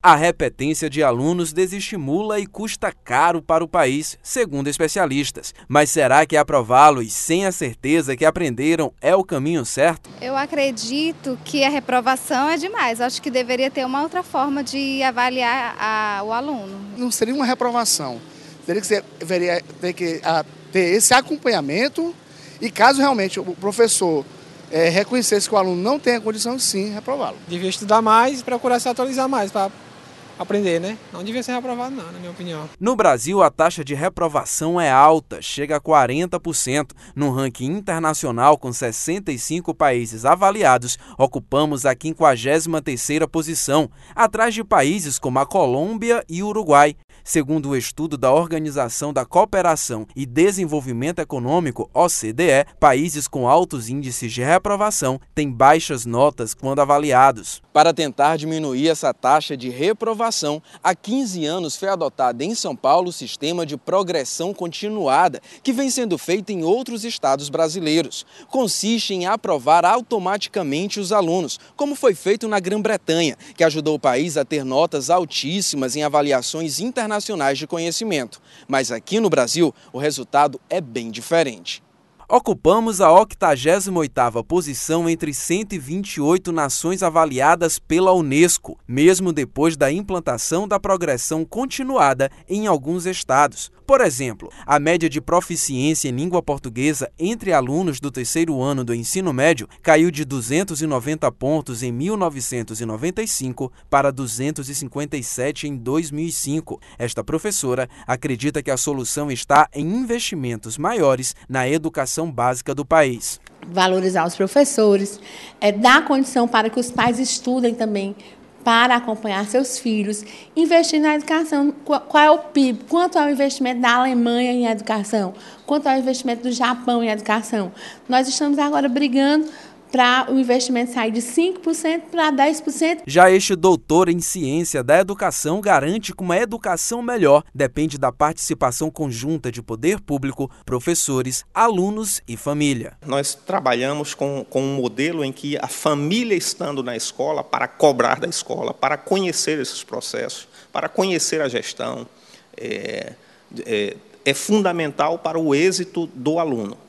A repetência de alunos desestimula e custa caro para o país, segundo especialistas. Mas será que aprová-los sem a certeza que aprenderam é o caminho certo? Eu acredito que a reprovação é demais. Acho que deveria ter uma outra forma de avaliar a, o aluno. Não seria uma reprovação. Teria que, ser, ter, que a, ah, ter esse acompanhamento e caso realmente o professor é, reconhecer que o aluno não tem a condição, sim, reprová-lo. Devia estudar mais e procurar se atualizar mais para aprender, né? Não devia ser reprovado, não, na minha opinião. No Brasil, a taxa de reprovação é alta, chega a 40%. No ranking internacional, com 65 países avaliados, ocupamos a 53ª posição, atrás de países como a Colômbia e o Uruguai. Segundo o estudo da Organização da Cooperação e Desenvolvimento Econômico, OCDE, países com altos índices de reprovação têm baixas notas quando avaliados. Para tentar diminuir essa taxa de reprovação, há 15 anos foi adotado em São Paulo o sistema de progressão continuada, que vem sendo feito em outros estados brasileiros. Consiste em aprovar automaticamente os alunos, como foi feito na Grã-Bretanha, que ajudou o país a ter notas altíssimas em avaliações internacionais de conhecimento. Mas aqui no Brasil, o resultado é bem diferente. Ocupamos a 88ª posição entre 128 nações avaliadas pela Unesco, mesmo depois da implantação da progressão continuada em alguns estados. Por exemplo, a média de proficiência em língua portuguesa entre alunos do terceiro ano do ensino médio caiu de 290 pontos em 1995 para 257 em 2005. Esta professora acredita que a solução está em investimentos maiores na educação educação básica do país. Valorizar os professores, é, dar condição para que os pais estudem também para acompanhar seus filhos, investir na educação. Qual é o PIB? Quanto é o investimento da Alemanha em educação? Quanto é o investimento do Japão em educação? Nós estamos agora brigando para o investimento sair de 5% para 10%. Já este doutor em ciência da educação garante que uma educação melhor depende da participação conjunta de poder público, professores, alunos e família. Nós trabalhamos com, com um modelo em que a família estando na escola para cobrar da escola, para conhecer esses processos, para conhecer a gestão, é, é, é fundamental para o êxito do aluno.